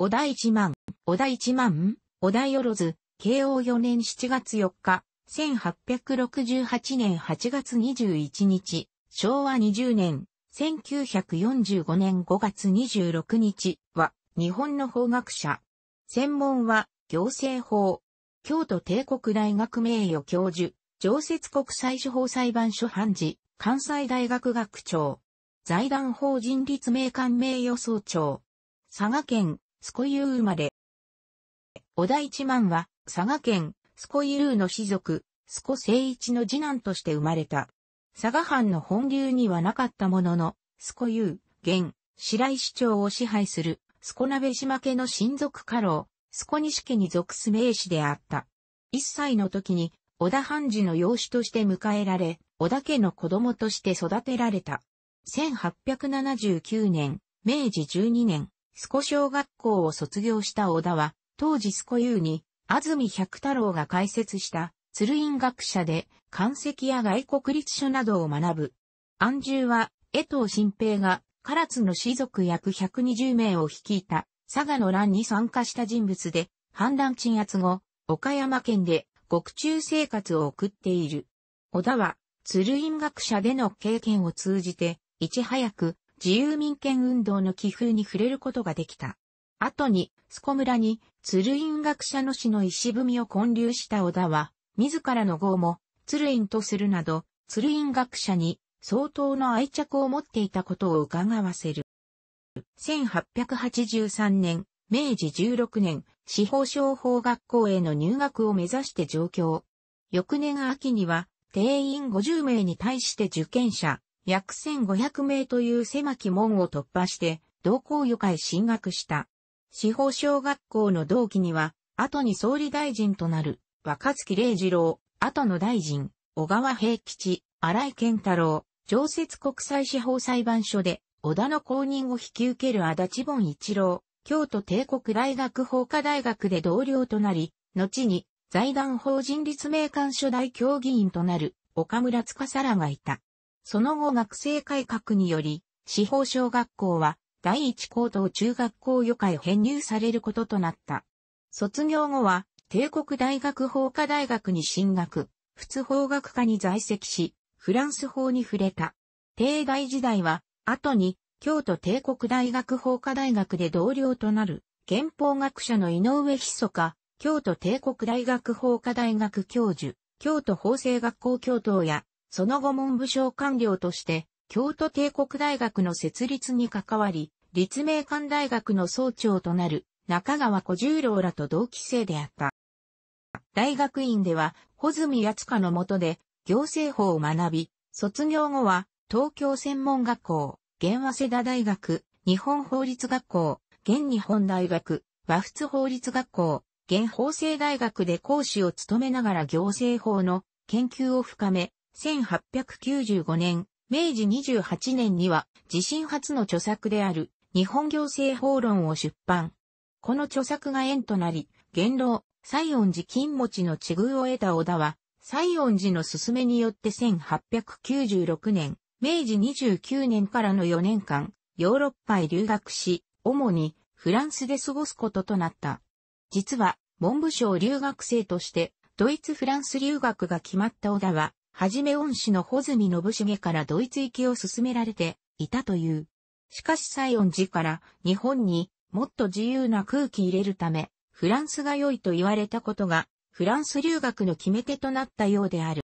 小田一万、小田一万、小田よろず、慶応4年7月4日、1868年8月21日、昭和20年、1945年5月26日は、日本の法学者。専門は、行政法。京都帝国大学名誉教授、常設国際司法裁判所判事、関西大学学長。財団法人立命館名誉総長。佐賀県スコユー生まれ。小田一万は、佐賀県、スコユーの士族、スコ聖一の次男として生まれた。佐賀藩の本流にはなかったものの、スコユー、現、白石町を支配する、スコ鍋島家の親族家老、スコ西家に属す名士であった。一歳の時に、小田藩士の養子として迎えられ、小田家の子供として育てられた。1879年、明治12年、スコ小学校を卒業した小田は、当時スコーに、安住百太郎が開設した、鶴院学者で、漢石や外国立書などを学ぶ。安住は、江藤新平が、唐津の士族約120名を率いた、佐賀の乱に参加した人物で、反乱鎮圧後、岡山県で、獄中生活を送っている。小田は、鶴院学者での経験を通じて、いち早く、自由民権運動の気風に触れることができた。後に、スコ村に、鶴院学者の死の石踏みを建立した小田は、自らの号も、鶴院とするなど、鶴院学者に、相当の愛着を持っていたことを伺わせる。1883年、明治16年、司法商法学校への入学を目指して上京。翌年秋には、定員50名に対して受験者、約1500名という狭き門を突破して、同校予会進学した。司法小学校の同期には、後に総理大臣となる、若月礼二郎、後の大臣、小川平吉、荒井健太郎、常設国際司法裁判所で、小田の公認を引き受ける足立本一郎、京都帝国大学法科大学で同僚となり、後に財団法人立命館所大協議員となる岡村司らがいた。その後学生改革により、司法小学校は第一高等中学校予科へ編入されることとなった。卒業後は帝国大学法科大学に進学、仏法学科に在籍し、フランス法に触れた。帝大時代は、後に京都帝国大学法科大学で同僚となる、憲法学者の井上密か、京都帝国大学法科大学教授、京都法制学校教頭やその後文部省官僚として、京都帝国大学の設立に関わり、立命館大学の総長となる中川小十郎らと同期生であった。大学院では、穂積八香の下で、行政法を学び、卒業後は、東京専門学校、現早稲田大学、日本法律学校、現日本大学、和仏法律学校、現法政大学で講師を務めながら行政法の研究を深め、1895年、明治28年には自身初の著作である日本行政法論を出版。この著作が縁となり、元老、西恩寺金持ちの地遇を得た小田は、西恩寺の勧めによって1896年、明治29年からの4年間、ヨーロッパへ留学し、主にフランスで過ごすこととなった。実は、文部省留学生として、ドイツ・フランス留学が決まった小田は、はじめ恩師の穂積信重からドイツ行きを勧められていたという。しかし西恩寺から日本にもっと自由な空気入れるため、フランスが良いと言われたことが、フランス留学の決め手となったようである。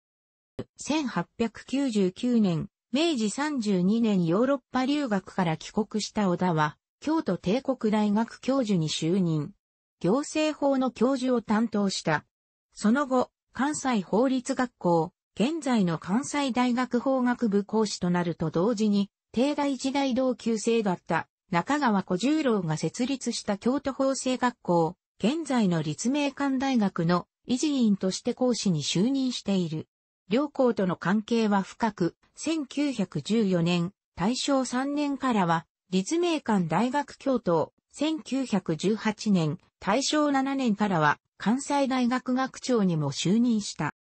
1899年、明治32年ヨーロッパ留学から帰国した小田は、京都帝国大学教授に就任。行政法の教授を担当した。その後、関西法律学校、現在の関西大学法学部講師となると同時に、帝大時代同級生だった中川小十郎が設立した京都法制学校、現在の立命館大学の維持員として講師に就任している。両校との関係は深く、1914年、大正3年からは、立命館大学教頭、1918年、大正7年からは、関西大学学長にも就任した。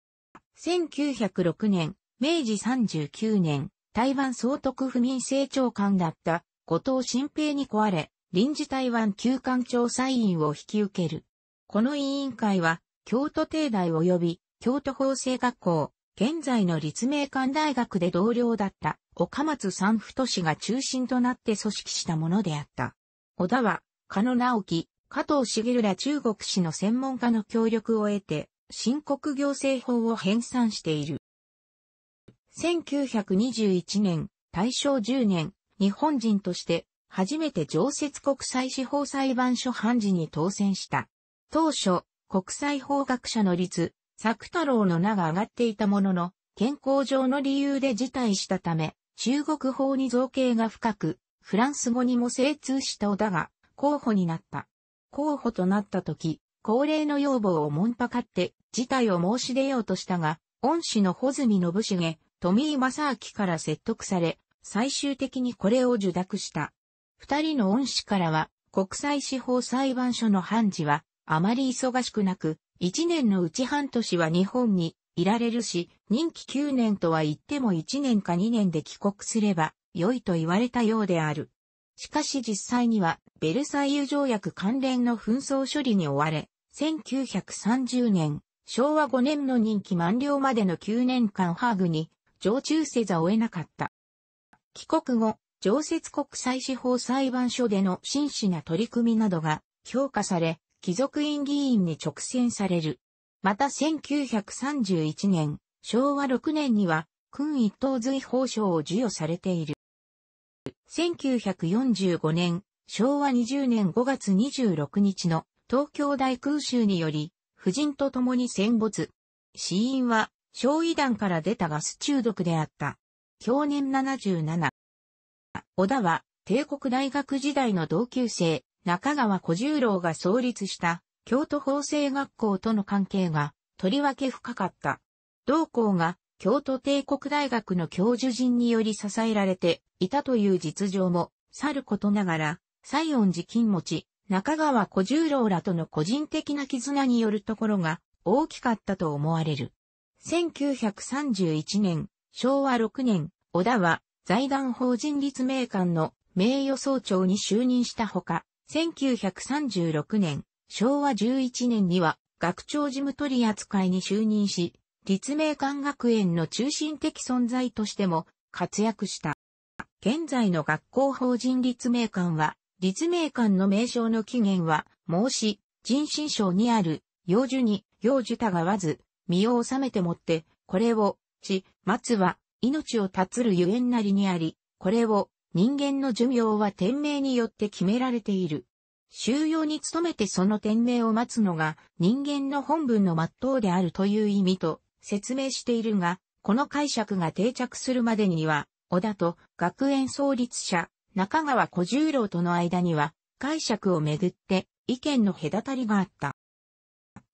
1906年、明治39年、台湾総督府民政長官だった後藤新平に壊れ、臨時台湾旧館調査委員を引き受ける。この委員会は、京都帝大及び京都法制学校、現在の立命館大学で同僚だった岡松三都市が中心となって組織したものであった。小田は、加野直樹、加藤茂ら中国史の専門家の協力を得て、申告行政法を編纂している。1921年、大正10年、日本人として初めて常設国際司法裁判所判事に当選した。当初、国際法学者の律、作太郎の名が上がっていたものの、健康上の理由で辞退したため、中国法に造形が深く、フランス語にも精通した小田が候補になった。候補となった時、高齢の要望をもんぱかって事態を申し出ようとしたが、恩師の穂積信重、富井正明から説得され、最終的にこれを受諾した。二人の恩師からは、国際司法裁判所の判事は、あまり忙しくなく、一年のうち半年は日本にいられるし、任期9年とは言っても一年か二年で帰国すれば良いと言われたようである。しかし実際には、ベルサイユ条約関連の紛争処理に追われ、1930年、昭和5年の任期満了までの9年間ハーグに常駐せざを得なかった。帰国後、常設国際司法裁判所での真摯な取り組みなどが評価され、貴族院議員に直選される。また1931年、昭和6年には、君一等随法賞を授与されている。1945年、昭和20年5月26日の東京大空襲により、夫人と共に戦没。死因は、焼夷弾から出たガス中毒であった。享年77。小田は、帝国大学時代の同級生、中川小十郎が創立した、京都法制学校との関係が、とりわけ深かった。同校が、京都帝国大学の教授陣により支えられていたという実情も、さることながら、西園寺金持ち、中川小十郎らとの個人的な絆によるところが大きかったと思われる。1931年、昭和6年、小田は財団法人立命館の名誉総長に就任したほか、1936年、昭和11年には学長事務取扱いに就任し、立命館学園の中心的存在としても活躍した。現在の学校法人立命館は立命館の名称の起源は、孟子、人心章にある、幼樹に、幼樹たがわず、身を治めてもって、これを、地、松は、命を絶つるゆえんなりにあり、これを、人間の寿命は天命によって決められている。収容に努めてその天命を待つのが人間の本文の末っであるという意味と説明しているが、この解釈が定着するまでには、小田と学園創立者、中川小十郎との間には、解釈をめぐって意見の隔たりがあった。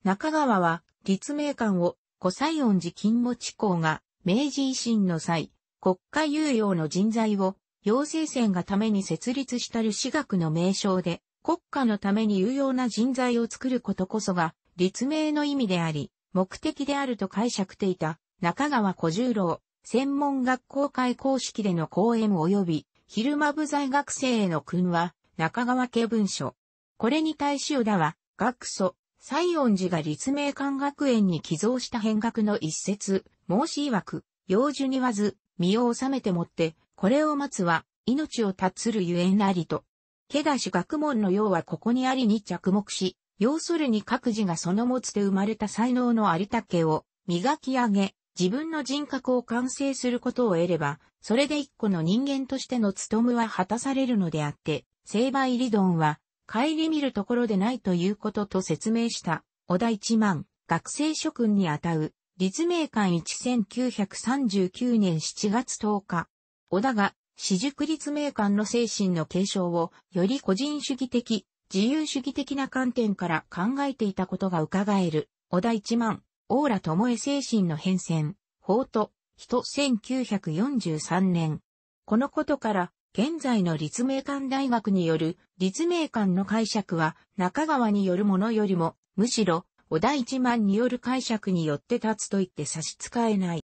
中川は、立命館を古西恩寺金持地校が明治維新の際、国家有用の人材を養成船がために設立したる私学の名称で、国家のために有用な人材を作ることこそが、立命の意味であり、目的であると解釈していた中川小十郎、専門学校会公式での講演及び昼間部在学生への訓は、中川家文書。これに対し小田は、学祖、西恩寺が立命館学園に寄贈した変額の一節、申し曰く、幼樹にわず、身を治めてもって、これを待つは、命を立つるゆえんなりと。けだし学問の要はここにありに着目し、要するに各自がその持つて生まれた才能のありたけを磨き上げ、自分の人格を完成することを得れば、それで一個の人間としての務めは果たされるのであって、成敗理論は、帰り見るところでないということと説明した、小田一万、学生諸君にあたう、立命館1939年7月10日。小田が、私塾立命館の精神の継承を、より個人主義的、自由主義的な観点から考えていたことが伺える、小田一万、オーラ智恵精神の変遷、法と、人1943年。このことから、現在の立命館大学による立命館の解釈は中川によるものよりも、むしろ小田一万による解釈によって立つと言って差し支えない。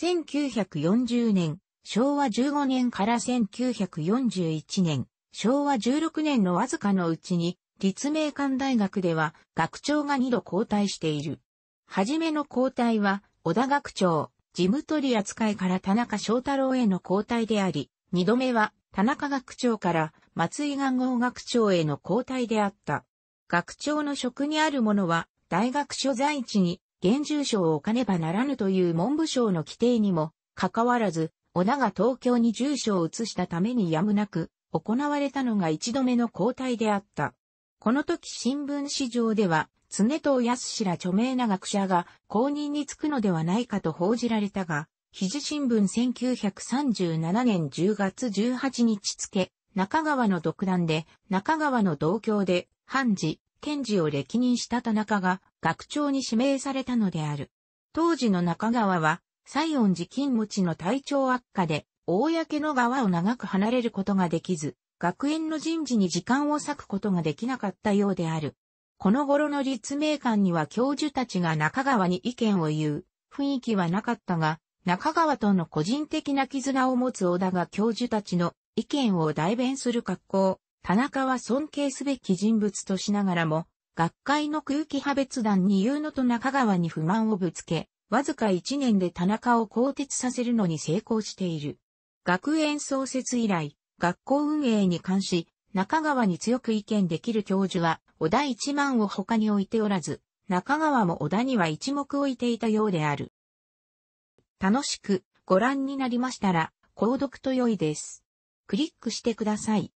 1940年、昭和15年から1941年、昭和16年のわずかのうちに、立命館大学では学長が2度交代している。はじめの交代は、小田学長、事務取り扱いから田中翔太郎への交代であり、二度目は、田中学長から松井願号学長への交代であった。学長の職にあるものは、大学所在地に現住所を置かねばならぬという文部省の規定にも、かかわらず、小田が東京に住所を移したためにやむなく、行われたのが一度目の交代であった。この時新聞市場では、常藤康ら著名な学者が公認につくのではないかと報じられたが、肘新聞1937年10月18日付、中川の独断で、中川の同郷で、判事、検事を歴任した田中が学長に指名されたのである。当時の中川は、西恩寺金持ちの体調悪化で、公の側を長く離れることができず、学園の人事に時間を割くことができなかったようである。この頃の立命館には教授たちが中川に意見を言う雰囲気はなかったが、中川との個人的な絆を持つ小田が教授たちの意見を代弁する格好、田中は尊敬すべき人物としながらも、学会の空気派別団に言うのと中川に不満をぶつけ、わずか1年で田中を更迭させるのに成功している。学園創設以来、学校運営に関し、中川に強く意見できる教授は、小田一万を他に置いておらず、中川も小田には一目置いていたようである。楽しくご覧になりましたら、購読と良いです。クリックしてください。